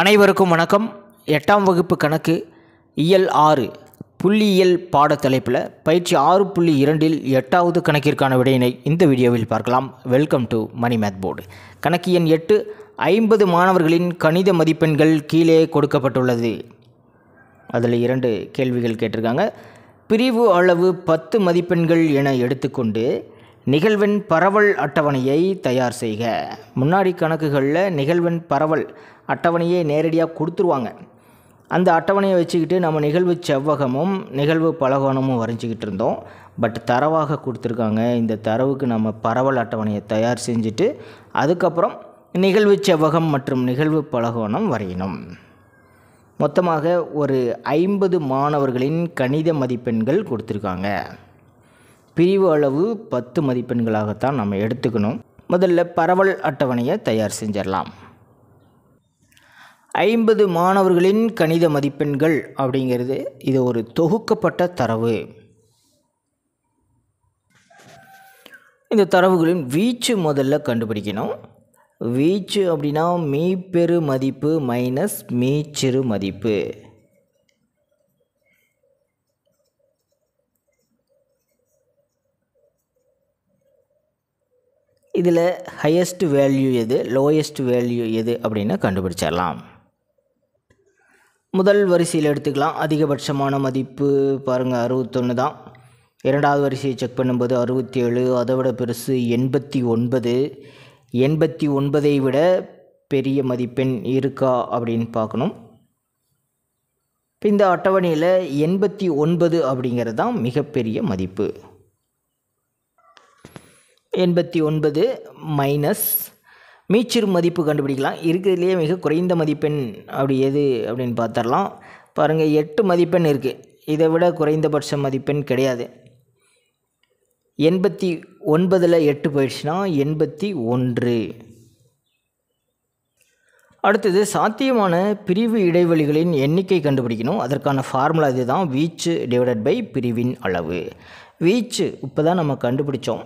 அனைவருக்கும் வணக்கம் எட்டாம் வகுப்பு கணக்கு இயல் ஆறு புள்ளியியல் பாடத்தலைப்பில் பயிற்சி ஆறு புள்ளி இரண்டில் எட்டாவது கணக்கிற்கான விடையினை இந்த வீடியோவில் பார்க்கலாம் welcome to Mani math board கணக்கு எண் எட்டு ஐம்பது மாணவர்களின் கணித மதிப்பெண்கள் கீழே கொடுக்கப்பட்டுள்ளது அதில் இரண்டு கேள்விகள் கேட்டிருக்காங்க பிரிவு அளவு பத்து மதிப்பெண்கள் என எடுத்துக்கொண்டு நிகழ்வெண் பரவல் அட்டவணையை தயார் செய்க முன்னாடி கணக்குகளில் நிகழ்வெண் பரவல் அட்டவணையை நேரடியாக கொடுத்துருவாங்க அந்த அட்டவணையை வச்சுக்கிட்டு நம்ம நிகழ்வு செவ்வகமும் நிகழ்வு பலகோணமும் வரைஞ்சிக்கிட்டு இருந்தோம் பட் தரவாக கொடுத்துருக்காங்க இந்த தரவுக்கு நம்ம பரவல் அட்டவணையை தயார் செஞ்சுட்டு அதுக்கப்புறம் நிகழ்வு செவ்வகம் மற்றும் நிகழ்வு பலகோணம் வரையணும் மொத்தமாக ஒரு ஐம்பது மாணவர்களின் கணித மதிப்பெண்கள் கொடுத்துருக்காங்க பிரிவு அளவு பத்து மதிப்பெண்களாகத்தான் நம்ம எடுத்துக்கணும் முதல்ல பரவல் அட்டவணையை தயார் செஞ்சிடலாம் ஐம்பது மாணவர்களின் கணித மதிப்பெண்கள் அப்படிங்கிறது இது ஒரு தொகுக்கப்பட்ட தரவு இந்த தரவுகளின் வீச்சு முதல்ல கண்டுபிடிக்கணும் வீச்சு அப்படின்னா மீ பெரு மதிப்பு மைனஸ் மீச்சிறு மதிப்பு இதில் ஹையஸ்ட் வேல்யூ எது லோயஸ்ட் வேல்யூ எது அப்படின்னு கண்டுபிடிச்சிடலாம் முதல் வரிசையில் எடுத்துக்கலாம் அதிகபட்சமான மதிப்பு பாருங்கள் அறுபத்தொன்று தான் இரண்டாவது வரிசையை செக் பண்ணும்போது அறுபத்தி ஏழு அதை விட பெருசு எண்பத்தி ஒன்பது எண்பத்தி ஒன்பதை விட பெரிய மதிப்பெண் இருக்கா அப்படின்னு பார்க்கணும் இந்த அட்டவணையில் எண்பத்தி ஒன்பது அப்படிங்கிறது தான் மிகப்பெரிய மதிப்பு எண்பத்தி ஒன்பது மைனஸ் மீச்சிறு மதிப்பு கண்டுபிடிக்கலாம் இருக்கிறதுலேயே மிக குறைந்த மதிப்பெண் அப்படி எது அப்படின்னு பார்த்துடலாம் பாருங்கள் எட்டு மதிப்பெண் இருக்குது இதை விட குறைந்தபட்ச மதிப்பெண் கிடையாது எண்பத்தி ஒன்பதில் எட்டு போயிடுச்சுன்னா எண்பத்தி ஒன்று அடுத்தது சாத்தியமான பிரிவு இடைவெளிகளின் எண்ணிக்கை கண்டுபிடிக்கணும் அதற்கான ஃபார்முலா இதுதான் வீச்சு டிவைடட் பை பிரிவின் அளவு வீச்சு இப்போ தான் நம்ம கண்டுபிடிச்சோம்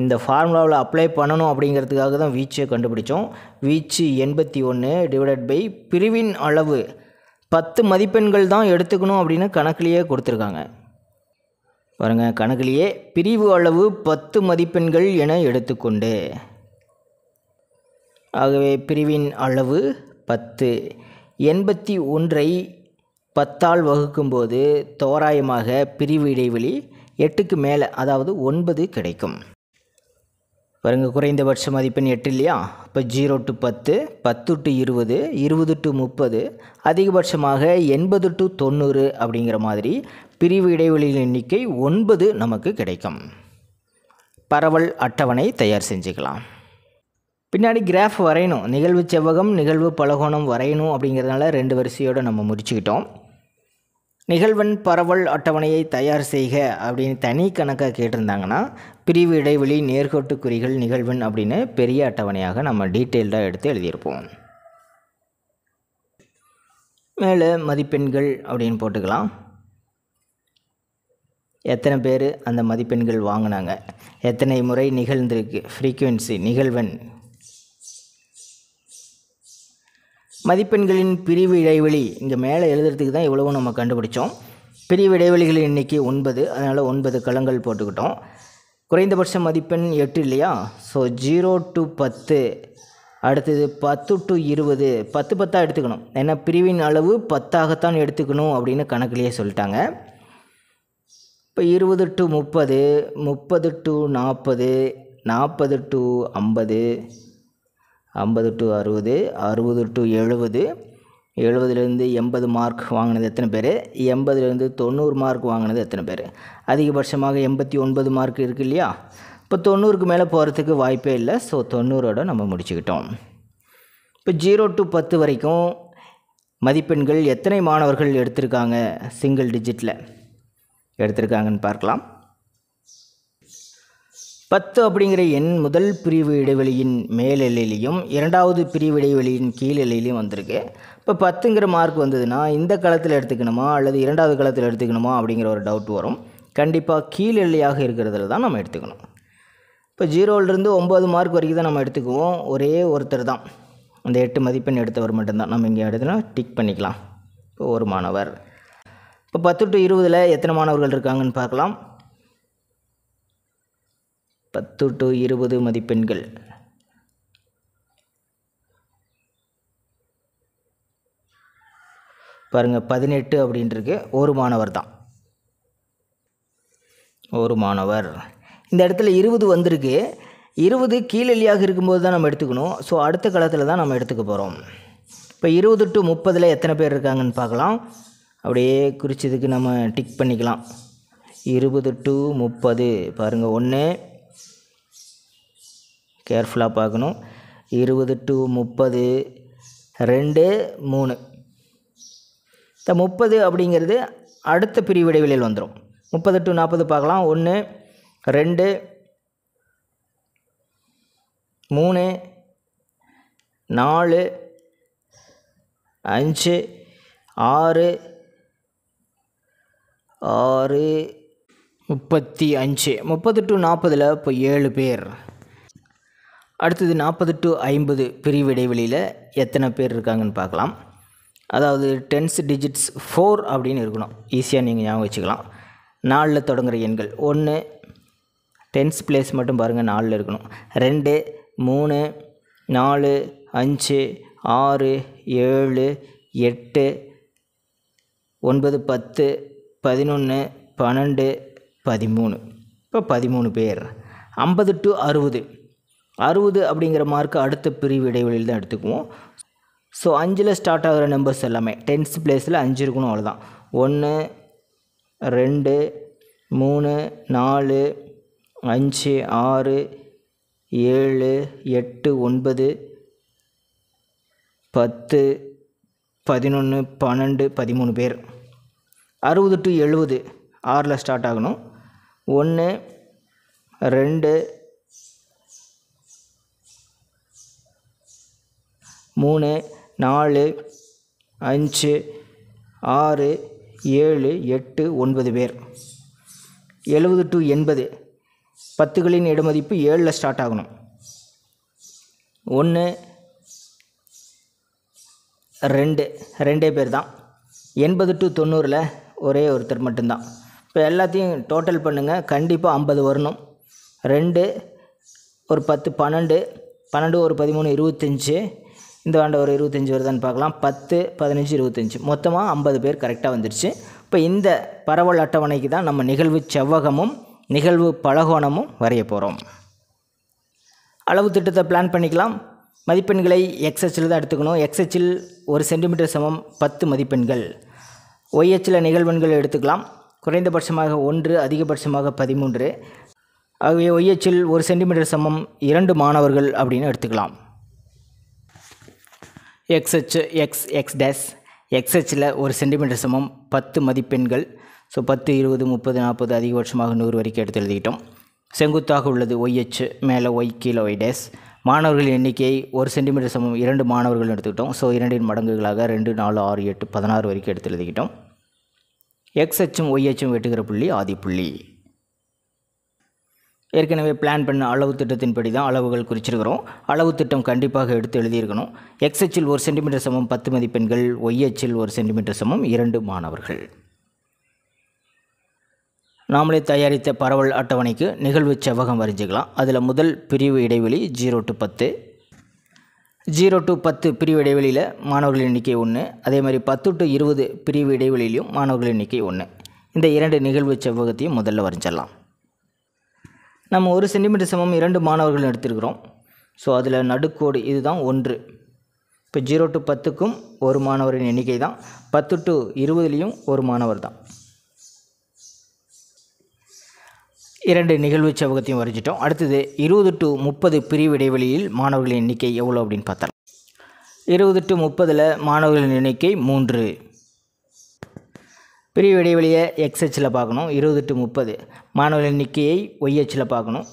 இந்த ஃபார்முலாவில் அப்ளை பண்ணணும் அப்படிங்கிறதுக்காக தான் வீச்சை கண்டுபிடிச்சோம் வீச்சு எண்பத்தி ஒன்று டிவைடட் பை பிரிவின் அளவு பத்து மதிப்பெண்கள் தான் எடுத்துக்கணும் அப்படின்னு கணக்குலேயே கொடுத்துருக்காங்க பாருங்கள் கணக்குலேயே பிரிவு அளவு பத்து மதிப்பெண்கள் என எடுத்துக்கொண்டு ஆகவே பிரிவின் அளவு பத்து எண்பத்தி ஒன்றை பத்தால் வகுக்கும்போது தோராயமாக பிரிவு இடைவெளி எட்டுக்கு மேலே அதாவது ஒன்பது கிடைக்கும் பாருங்கள் குறைந்தபட்ச மதிப்பெண் எட்டு இல்லையா இப்போ ஜீரோ டு பத்து பத்து டு இருபது இருபது டு முப்பது அதிகபட்சமாக எண்பது டு தொண்ணூறு அப்படிங்கிற மாதிரி பிரிவு இடைவெளியின் எண்ணிக்கை ஒன்பது நமக்கு கிடைக்கும் பரவல் அட்டவணை தயார் செஞ்சுக்கலாம் பின்னாடி கிராஃப் வரையணும் நிகழ்வு செவ்வகம் நிகழ்வு பலகோணம் வரையணும் அப்படிங்கிறதுனால ரெண்டு வரிசையோடு நம்ம முடிச்சுக்கிட்டோம் நிகழ்வன் பரவல் அட்டவணையை தயார் செய்க அப்படின்னு தனி கணக்காக கேட்டிருந்தாங்கன்னா பிரிவு இடைவெளி நேர்கோட்டு குறிகள் நிகழ்வன் அப்படின்னு பெரிய அட்டவணையாக நம்ம டீட்டெயில்டாக எடுத்து எழுதியிருப்போம் மேலே மதிப்பெண்கள் அப்படின்னு போட்டுக்கலாம் எத்தனை பேர் அந்த மதிப்பெண்கள் வாங்கினாங்க எத்தனை முறை நிகழ்ந்திருக்கு ஃப்ரீக்குவென்சி நிகழ்வன் மதிப்பெண்களின் பிரிவு இடைவெளி இங்கே மேலே எழுதுறதுக்கு தான் இவ்வளவு நம்ம கண்டுபிடிச்சோம் பிரிவு இடைவெளிகள் இன்றைக்கி ஒன்பது அதனால் ஒன்பது களங்கள் போட்டுக்கிட்டோம் குறைந்தபட்ச மதிப்பெண் எட்டு இல்லையா ஸோ ஜீரோ டு பத்து அடுத்தது பத்து டு இருபது பத்து பத்தாக எடுத்துக்கணும் ஏன்னா பிரிவின் அளவு பத்தாகத்தான் எடுத்துக்கணும் அப்படின்னு கணக்கிலேயே சொல்லிட்டாங்க இப்போ இருபது டு முப்பது முப்பது டு நாற்பது நாற்பது டு ஐம்பது ஐம்பது டு அறுபது அறுபது டு எழுபது எழுபதுலேருந்து எண்பது மார்க் வாங்கினது எத்தனை பேர் எண்பதுலேருந்து தொண்ணூறு மார்க் வாங்கினது எத்தனை பேர் அதிகபட்சமாக எண்பத்தி ஒன்பது மார்க் இருக்குது இல்லையா இப்போ தொண்ணூறுக்கு மேலே போகிறதுக்கு வாய்ப்பே இல்லை ஸோ தொண்ணூறோட நம்ம முடிச்சுக்கிட்டோம் இப்போ ஜீரோ டு பத்து வரைக்கும் மதிப்பெண்கள் எத்தனை மாணவர்கள் எடுத்திருக்காங்க சிங்கிள் டிஜிட்டில் எடுத்திருக்காங்கன்னு பார்க்கலாம் பத்து அப்படிங்கிற எண் முதல் பிரிவு இடைவெளியின் மேலெல்லையிலையும் இரண்டாவது பிரிவு இடைவெளியின் கீழெல்லையிலையும் வந்திருக்கு இப்போ பத்துங்கிற மார்க் வந்ததுன்னா இந்த களத்தில் எடுத்துக்கணுமா அல்லது இரண்டாவது களத்தில் எடுத்துக்கணுமா அப்படிங்கிற ஒரு டவுட் வரும் கண்டிப்பாக கீழ் எல்லையாக இருக்கிறதுல தான் நம்ம எடுத்துக்கணும் இப்போ ஜீரோவிலிருந்து ஒம்பது மார்க் வரைக்கும் தான் நம்ம எடுத்துக்குவோம் ஒரே ஒருத்தர் தான் அந்த எட்டு மதிப்பெண் எடுத்தவர் மட்டும்தான் நம்ம இங்கே எடுத்துனா டிக் பண்ணிக்கலாம் இப்போ ஒரு மாணவர் இப்போ பத்து டு இருபதில் எத்தனை மாணவர்கள் இருக்காங்கன்னு பார்க்கலாம் பத்து டு இருபது மதிப்பெண்கள் பாருங்கள் பதினெட்டு அப்படின்ட்டுருக்கு ஒரு மாணவர் தான் ஒரு மாணவர் இந்த இடத்துல இருபது வந்திருக்கு இருபது கீழெல்லியாக இருக்கும்போது தான் நம்ம எடுத்துக்கணும் ஸோ அடுத்த காலத்தில் தான் நம்ம எடுத்துக்க போகிறோம் இப்போ இருபது டு முப்பதில் எத்தனை பேர் இருக்காங்கன்னு பார்க்கலாம் அப்படியே குறிச்சதுக்கு நம்ம டிக் பண்ணிக்கலாம் இருபது டு முப்பது பாருங்கள் ஒன்று கேர்ஃபுல்லாக பார்க்கணும் இருபது டு முப்பது ரெண்டு மூணு இந்த முப்பது அப்படிங்கிறது அடுத்த பிரிவு இடைவெளியில் வந்துடும் முப்பது டு நாற்பது பார்க்கலாம் ஒன்று ரெண்டு மூணு நாலு அஞ்சு ஆறு ஆறு முப்பத்தி அஞ்சு முப்பது டு நாற்பதில் இப்போ ஏழு பேர் அடுத்தது நாற்பது டு ஐம்பது பிரிவு இடைவெளியில் எத்தனை பேர் இருக்காங்கன்னு பார்க்கலாம் அதாவது டென்ஸ் டிஜிட்ஸ் ஃபோர் அப்படின்னு இருக்கணும் ஈஸியாக நீங்கள் ஞாபகம் வச்சுக்கலாம் நாலில் தொடங்குகிற எண்கள் ஒன்று டென்ஸ் பிளேஸ் மட்டும் பாருங்கள் நாலில் இருக்கணும் ரெண்டு மூணு நாலு அஞ்சு ஆறு ஏழு எட்டு ஒன்பது பத்து பதினொன்று பன்னெண்டு பதிமூணு இப்போ பதிமூணு பேர் ஐம்பது டு அறுபது அறுபது அப்படிங்கிற மார்க் அடுத்த பிரிவு இடைவெளியில் தான் எடுத்துக்குவோம் ஸோ அஞ்சில் ஸ்டார்ட் ஆகிற நம்பர்ஸ் எல்லாமே டென்த் பிளேஸில் அஞ்சு இருக்கணும் அவ்வளோதான் ஒன்று ரெண்டு மூணு நாலு அஞ்சு ஆறு ஏழு எட்டு ஒன்பது பத்து பதினொன்று பன்னெண்டு பதிமூணு பேர் அறுபது டு எழுபது ஆறில் ஸ்டார்ட் ஆகணும் ஒன்று ரெண்டு மூணு நாலு அஞ்சு ஆறு ஏழு எட்டு ஒன்பது பேர் எழுபது டு எண்பது பத்துகளின் இடமதிப்பு ஏழில் ஸ்டார்ட் ஆகணும் ஒன்று ரெண்டு ரெண்டே பேர் தான் எண்பது டு தொண்ணூறில் ஒரே ஒருத்தர் மட்டும்தான் இப்போ எல்லாத்தையும் டோட்டல் பண்ணுங்கள் கண்டிப்பாக ஐம்பது வரணும் ரெண்டு ஒரு பத்து பன்னெண்டு பன்னெண்டு ஒரு பதிமூணு இருபத்தஞ்சி இந்த ஆண்டு ஒரு இருபத்தஞ்சி வருதான்னு பார்க்கலாம் பத்து பதினஞ்சு இருபத்தஞ்சி மொத்தமாக ஐம்பது பேர் கரெக்டாக வந்துருச்சு இப்போ இந்த பரவல் அட்டவணைக்கு தான் நம்ம நிகழ்வு செவ்வகமும் நிகழ்வு பலகோணமும் வரைய போகிறோம் அளவு திட்டத்தை பிளான் பண்ணிக்கலாம் மதிப்பெண்களை எக்ஸ்எச்சில் தான் எடுத்துக்கணும் எக்ஸ்எச்சில் ஒரு சென்டிமீட்டர் சமம் பத்து மதிப்பெண்கள் ஒய்எச்சில் நிகழ்வெண்கள் எடுத்துக்கலாம் குறைந்தபட்சமாக ஒன்று அதிகபட்சமாக பதிமூன்று ஆகவே ஒய்எச்சில் ஒரு சென்டிமீட்டர் சமம் இரண்டு மாணவர்கள் அப்படின்னு எடுத்துக்கலாம் எக்ஸ்ஹெச் எக்ஸ் எக்ஸ் டேஸ் எக்ஸ்ஹெச்சில் ஒரு சென்டிமீட்டர் சமம் பத்து மதிப்பெண்கள் ஸோ பத்து இருபது முப்பது நாற்பது அதிகபட்சமாக நூறு வரைக்கும் எடுத்து எழுதிக்கிட்டோம் செங்குத்தாக உள்ளது ஒய்ஹெச் மேலே ஒய் கீழே ஒய் டேஸ் மாணவர்களின் எண்ணிக்கையை ஒரு சென்டிமீட்டர் சமம் இரண்டு மாணவர்கள் எடுத்துக்கிட்டோம் ஸோ இரண்டின் மடங்குகளாக ரெண்டு நாலு ஆறு எட்டு பதினாறு வரைக்கும் எடுத்து எழுதிக்கிட்டோம் எக்ஸ் அச்சும் ஒய் அச்சும் வெட்டுகிற புள்ளி ஆதிப்புள்ளி ஏற்கனவே பிளான் பண்ண அளவு திட்டத்தின்படி தான் அளவுகள் குறிச்சிருக்கிறோம் அளவு திட்டம் கண்டிப்பாக எடுத்து எழுதியிருக்கணும் எக்ஸ்எச்சில் ஒரு சென்டிமீட்டர் சமம் பத்து மதிப்பெண்கள் ஒய்எச்சில் ஒரு சென்டிமீட்டர் சமம் இரண்டு மாணவர்கள் நாமளே தயாரித்த பரவல் அட்டவணைக்கு நிகழ்வு செவ்வகம் வரைஞ்சிக்கலாம் அதில் முதல் பிரிவு இடைவெளி ஜீரோ டு பத்து ஜீரோ டு பத்து பிரிவு இடைவெளியில் மாணவர்கள் எண்ணிக்கை ஒன்று அதே மாதிரி பத்து டு இருபது பிரிவு இடைவெளியிலையும் மாணவர்கள் எண்ணிக்கை ஒன்று இந்த இரண்டு நிகழ்வு செவ்வகத்தையும் முதல்ல வரைஞ்சிடலாம் நம்ம ஒரு சென்டிமீட்டர் சமம் இரண்டு மாணவர்கள் எடுத்திருக்கிறோம் ஸோ அதில் நடுக்கோடு இதுதான் ஒன்று இப்போ ஜீரோ டு பத்துக்கும் ஒரு மாணவரின் எண்ணிக்கை தான் பத்து டு இருபதுலேயும் ஒரு மாணவர் தான் இரண்டு நிகழ்வு செவகத்தையும் வரைஞ்சிட்டோம் அடுத்தது இருபது டு முப்பது பிரிவு இடைவெளியில் மாணவர்களின் எண்ணிக்கை எவ்வளோ அப்படின்னு பார்த்தலாம் இருபது டு முப்பதில் மாணவர்களின் எண்ணிக்கை மூன்று பிரிவு இடைவெளியை எக்ஸ்ஹெச்சில் பார்க்கணும் இருபது டு முப்பது மாணவர் எண்ணிக்கையை ஒய்ஹெச்சில் பார்க்கணும்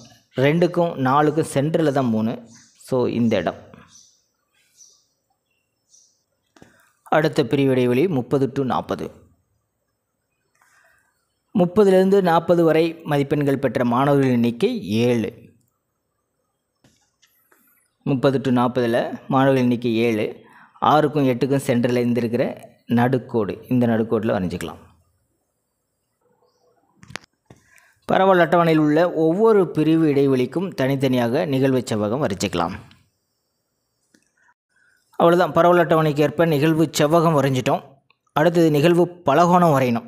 ரெண்டுக்கும் நாலுக்கும் சென்ட்ரில் தான் மூணு ஸோ இந்த இடம் அடுத்த பிரிவு இடைவெளி முப்பது டு நாற்பது முப்பதுலேருந்து நாற்பது வரை மதிப்பெண்கள் பெற்ற மாணவர்களின் எண்ணிக்கை ஏழு முப்பது டு நாற்பதில் மாணவர்கள் எண்ணிக்கை ஏழு ஆறுக்கும் எட்டுக்கும் சென்ட்ரில் இருந்திருக்கிற நடுக்கோடு இந்த நடுக்கோட்டில் வரைஞ்சிக்கலாம் பரவல் அட்டவணையில் உள்ள ஒவ்வொரு பிரிவு இடைவெளிக்கும் தனித்தனியாக நிகழ்வு செவ்வகம் வரைச்சிக்கலாம் அவ்வளோதான் பரவல் அட்டவணைக்கு ஏற்ப நிகழ்வு செவ்வகம் வரைஞ்சிட்டோம் அடுத்தது நிகழ்வு பலகோணம் வரையணும்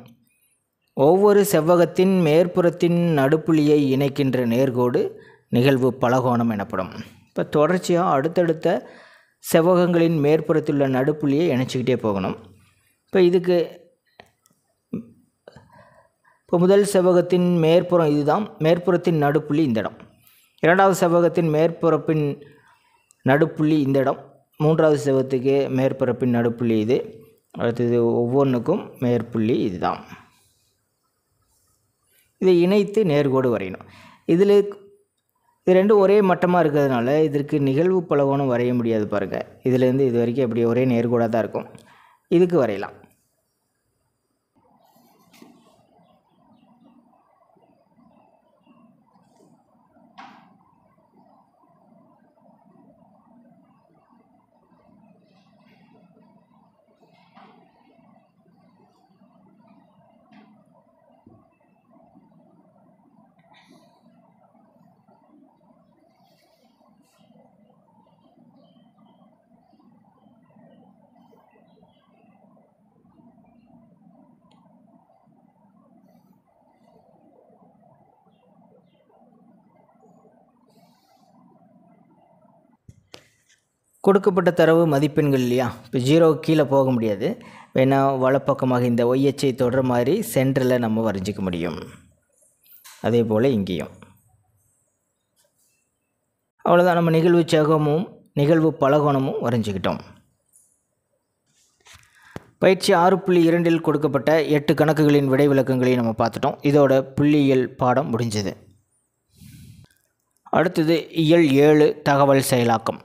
ஒவ்வொரு செவ்வகத்தின் மேற்புறத்தின் நடுப்புள்ளியை இணைக்கின்ற நேர்கோடு நிகழ்வு பலகோணம் எனப்படும் இப்போ தொடர்ச்சியாக அடுத்தடுத்த செவ்வகங்களின் மேற்புறத்தில் உள்ள நடுப்புள்ளியை இணைச்சிக்கிட்டே போகணும் இப்போ இதுக்கு இப்போ முதல் செவ்வகத்தின் மேற்புறம் இதுதான் மேற்புறத்தின் நடுப்புள்ளி இந்த இடம் இரண்டாவது செவ்வகத்தின் மேற்புறப்பின் நடுப்புள்ளி இந்த இடம் மூன்றாவது செவ்வகத்துக்கு மேற்பரப்பின் நடுப்புள்ளி இது அடுத்தது ஒவ்வொன்றுக்கும் மேற்புள்ளி இதுதான் இதை இணைத்து நேர்கோடு வரையணும் இதில் இது ரெண்டும் ஒரே மட்டமாக இருக்கிறதுனால இதற்கு நிகழ்வு பலகோணம் வரைய முடியாது பாருங்கள் இதுலேருந்து இது வரைக்கும் அப்படி ஒரே நேர்கோடாக தான் இருக்கும் இதுக்கு வரையலாம் கொடுக்கப்பட்ட தரவு மதிப்பெண்கள் இல்லையா இப்போ ஜீரோ கீழே போக முடியாது வேணால் வலப்பக்கமாக இந்த ஒய்எச்சை தொடர் மாதிரி சென்டரில் நம்ம வரைஞ்சிக்க முடியும் அதே போல் இங்கேயும் அவ்வளோதான் நம்ம நிகழ்வு செகமும் நிகழ்வு பலகோணமும் வரைஞ்சிக்கிட்டோம் பயிற்சி ஆறு புள்ளி இரண்டில் கொடுக்கப்பட்ட எட்டு கணக்குகளின் விடை விளக்கங்களையும் நம்ம பார்த்துட்டோம் இதோட புள்ளியியல் பாடம் முடிஞ்சது அடுத்தது இயல் ஏழு தகவல் செயலாக்கம்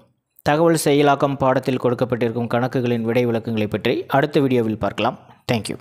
தகவல் செயலாக்கம் பாடத்தில் கொடுக்கப்பட்டிருக்கும் கணக்குகளின் விடை விளக்கங்களை பற்றி அடுத்த வீடியோவில் பார்க்கலாம் தேங்க்யூ